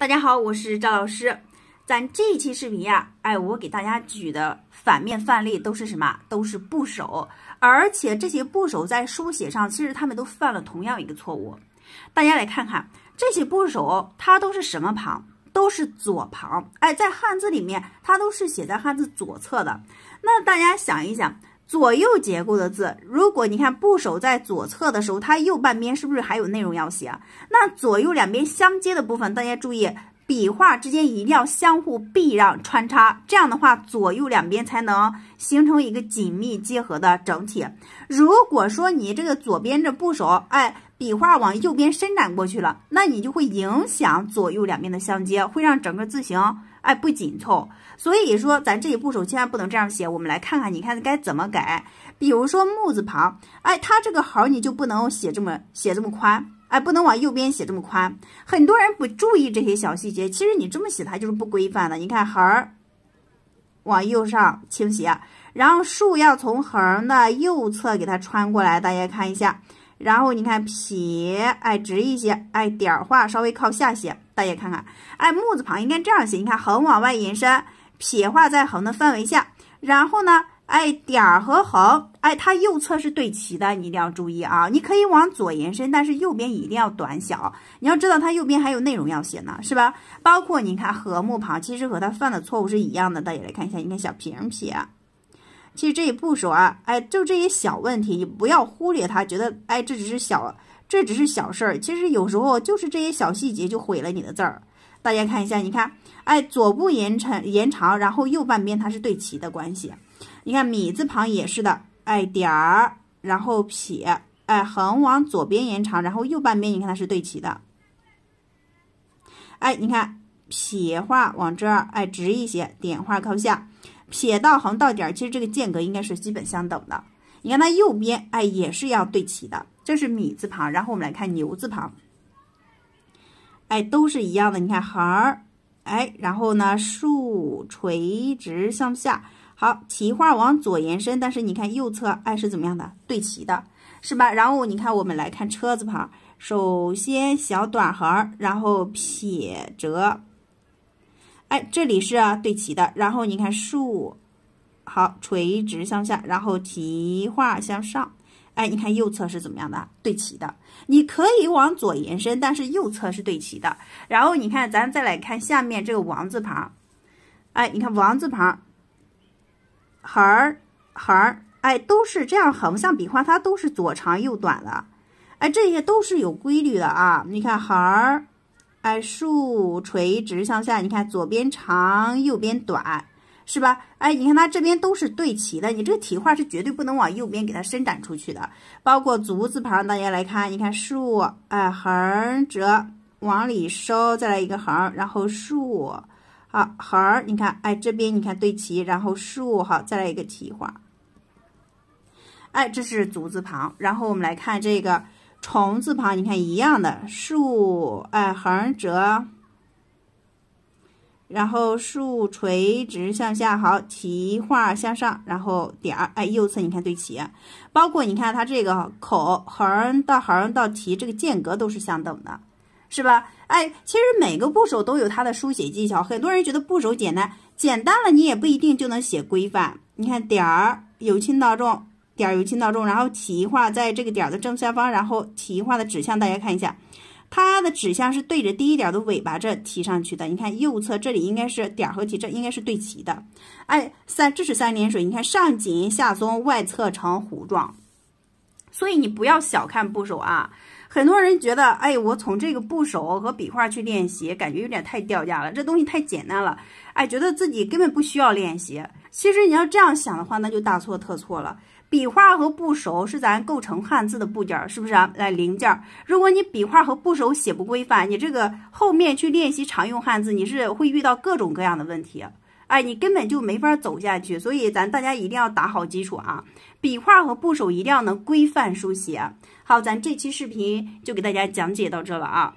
大家好，我是赵老师。咱这一期视频呀，哎，我给大家举的反面范例都是什么？都是部首，而且这些部首在书写上，其实他们都犯了同样一个错误。大家来看看这些部首，它都是什么旁？都是左旁。哎，在汉字里面，它都是写在汉字左侧的。那大家想一想。左右结构的字，如果你看部首在左侧的时候，它右半边是不是还有内容要写那左右两边相接的部分，大家注意，笔画之间一定要相互避让、穿插，这样的话，左右两边才能形成一个紧密结合的整体。如果说你这个左边这部首，哎。笔画往右边伸展过去了，那你就会影响左右两边的相接，会让整个字形哎不紧凑。所以说咱这一步骤千万不能这样写。我们来看看，你看该怎么改？比如说木字旁，哎，它这个横你就不能写这么写这么宽，哎，不能往右边写这么宽。很多人不注意这些小细节，其实你这么写它就是不规范的。你看横往右上倾斜，然后竖要从横的右侧给它穿过来，大家看一下。然后你看撇，哎，直一些，哎，点画稍微靠下些。大家看看，哎，木字旁应该这样写。你看横往外延伸，撇画在横的范围下。然后呢，哎，点和横，哎，它右侧是对齐的，你一定要注意啊。你可以往左延伸，但是右边一定要短小。你要知道它右边还有内容要写呢，是吧？包括你看和木旁，其实和它犯的错误是一样的。大家来看一下，你看小平撇。其实这也步骤啊，哎，就这些小问题，你不要忽略它。觉得哎，这只是小，这只是小事儿。其实有时候就是这些小细节就毁了你的字儿。大家看一下，你看，哎，左部延长延长，然后右半边它是对齐的关系。你看米字旁也是的，哎，点儿，然后撇，哎，横往左边延长，然后右半边你看它是对齐的。哎，你看撇画往这儿，哎，直一些，点画靠下。撇到横到点儿，其实这个间隔应该是基本相等的。你看它右边，哎，也是要对齐的，这是米字旁。然后我们来看牛字旁，哎，都是一样的。你看横儿，哎，然后呢，竖垂直向下，好，提画往左延伸。但是你看右侧，哎，是怎么样的？对齐的，是吧？然后你看，我们来看车字旁，首先小短横，然后撇折。哎，这里是啊对齐的，然后你看竖好垂直向下，然后提画向上。哎，你看右侧是怎么样的？对齐的，你可以往左延伸，但是右侧是对齐的。然后你看，咱再来看下面这个王字旁。哎，你看王字旁，横儿横儿，哎，都是这样横向笔画，它都是左长右短的。哎，这些都是有规律的啊。你看横儿。哎，竖垂直向下，你看左边长，右边短，是吧？哎，你看它这边都是对齐的，你这个提画是绝对不能往右边给它伸展出去的，包括足字旁。大家来看，你看竖，哎，横折往里收，再来一个横，然后竖，好，横，你看，哎，这边你看对齐，然后竖，好，再来一个提画，哎，这是足字旁。然后我们来看这个。虫字旁，你看一样的竖，哎，横折，然后竖垂直向下，好，提画向上，然后点儿，哎，右侧你看对齐，包括你看它这个口，横到横到提，这个间隔都是相等的，是吧？哎，其实每个部首都有它的书写技巧，很多人觉得部首简单，简单了你也不一定就能写规范。你看点儿，由轻到重。点儿油漆闹钟，然后提画在这个点儿的正下方，然后提画的指向，大家看一下，它的指向是对着第一点的尾巴这提上去的。你看右侧这里应该是点和提，这应该是对齐的。哎，三这是三点水，你看上紧下松，外侧呈弧状。所以你不要小看部首啊，很多人觉得，哎，我从这个部首和笔画去练习，感觉有点太掉价了，这东西太简单了，哎，觉得自己根本不需要练习。其实你要这样想的话，那就大错特错了。笔画和部首是咱构成汉字的部件，是不是啊？来，零件。如果你笔画和部首写不规范，你这个后面去练习常用汉字，你是会遇到各种各样的问题，哎，你根本就没法走下去。所以咱大家一定要打好基础啊，笔画和部首一定要能规范书写。好，咱这期视频就给大家讲解到这了啊。